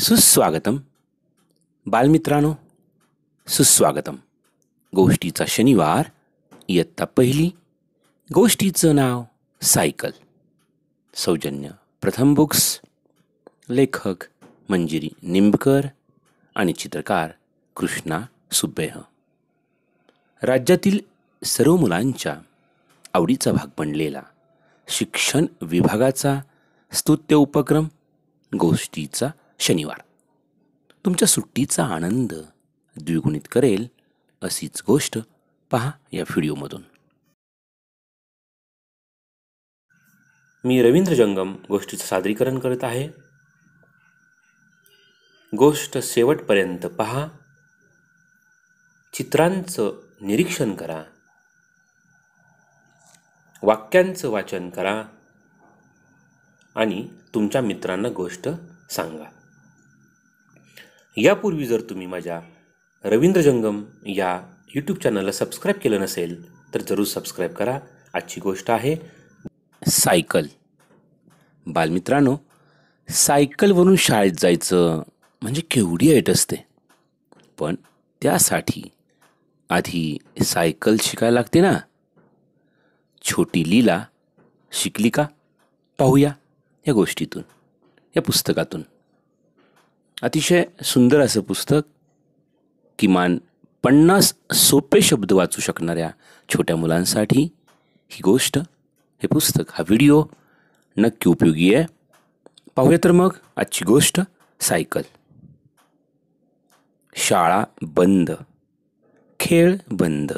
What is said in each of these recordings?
सुस्वागतम बालमित्रांनो सुस्वागतम गोष्टीचा शनिवार इयत्ता पहिली गोष्टीचं नाव सायकल सौजन्य प्रथम बुक्स लेखक मंजिरी निंबकर आणि चित्रकार कृष्णा सुब्बेह राज्यातील सर्व मुलांच्या आवडीचा भाग बनलेला शिक्षण विभागाचा स्तुत्य उपक्रम गोष्टीचा शनिवार तुमच्या सुट्टीचा आनंद द्विगुणित करेल अशीच गोष्ट पहा या व्हिडिओमधून मी रवींद्र जंगम गोष्टीचं सादरीकरण करत आहे गोष्ट शेवटपर्यंत पहा चित्रांचं निरीक्षण करा वाक्यांचं वाचन करा आणि तुमच्या मित्रांना गोष्ट सांगा यापूर्वी जर तुम्ही माझ्या रवींद्र जंगम या यूट्यूब चॅनलला सबस्क्राईब केलं नसेल तर जरूर सबस्क्राईब करा आजची गोष्ट आहे सायकल बालमित्रांनो सायकलवरून शाळेत जायचं म्हणजे केवढी ऐट असते पण त्यासाठी आधी सायकल शिकायला लागते ना छोटी लीला शिकली का पाहूया या गोष्टीतून या पुस्तकातून अतिशय सुंदर असं पुस्तक किमान पन्नास सोपे शब्द वाचू शकणाऱ्या छोट्या मुलांसाठी ही गोष्ट हे पुस्तक हा व्हिडिओ नक्की उपयोगी आहे पाहूया तर मग आजची गोष्ट सायकल शाळा बंद खेळ बंद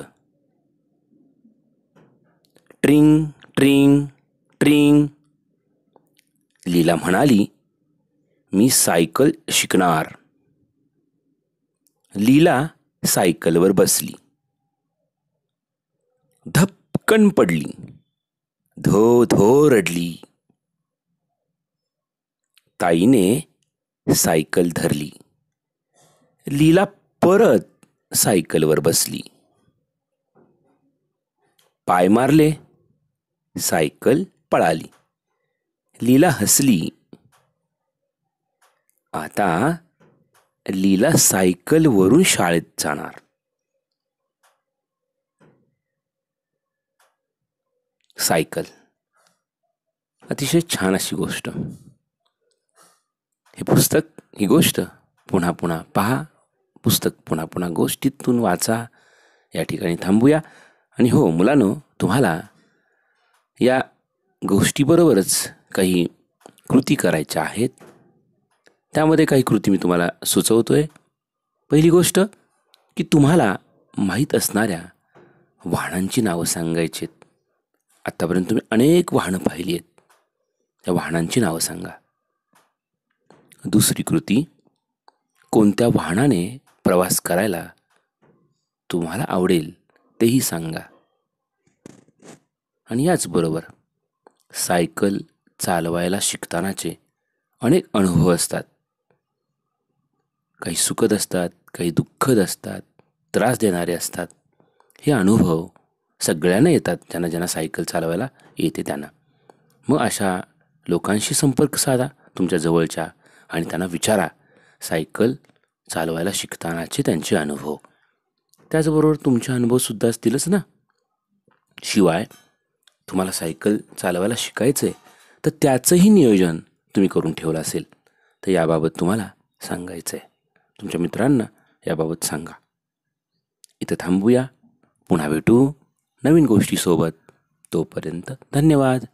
ट्रिंग ट्रिंग ट्रिंग लीला म्हणाली मी सायकल शिकणार लीला सायकलवर बसली धपकन पडली धो धो रडली ताईने सायकल धरली लीला परत सायकलवर बसली पाय मारले सायकल पळाली लीला हसली आता लीला सायकलवरून शाळेत जाणार सायकल अतिशय छान अशी गोष्ट हे पुस्तक ही गोष्ट पुन्हा पुन्हा पहा पुस्तक पुन्हा पुन्हा गोष्टीतून वाचा या ठिकाणी थांबूया आणि हो मुलांनो तुम्हाला या गोष्टीबरोबरच काही कृती करायच्या आहेत त्यामध्ये काही कृती मी तुम्हाला सुचवतो आहे पहिली गोष्ट की तुम्हाला माहीत असणाऱ्या वाहनांची नावं सांगायची आहेत आत्तापर्यंत तुम्ही अनेक वाहनं पाहिली आहेत त्या वाहनांची नावं सांगा दुसरी कृती कोणत्या वाहनाने प्रवास करायला तुम्हाला आवडेल तेही सांगा आणि याचबरोबर सायकल चालवायला शिकतानाचे अनेक अनुभव असतात काही सुखद असतात काही दुःखद असतात त्रास देणारे असतात हे अनुभव सगळ्यांना येतात ज्यांना ज्यांना सायकल चालवायला येते त्यांना मग अशा लोकांशी संपर्क साधा तुमच्या जवळच्या आणि त्यांना विचारा सायकल चालवायला शिकतानाचे त्यांचे अनुभव त्याचबरोबर तुमचे अनुभवसुद्धा असतीलच ना शिवाय तुम्हाला सायकल चालवायला शिकायचं आहे तर त्याचंही नियोजन तुम्ही करून ठेवलं असेल तर याबाबत तुम्हाला सांगायचं आहे तुमच्या मित्रांना याबाबत सांगा इथं थांबूया पुन्हा भेटू नवीन गोष्टीसोबत तोपर्यंत धन्यवाद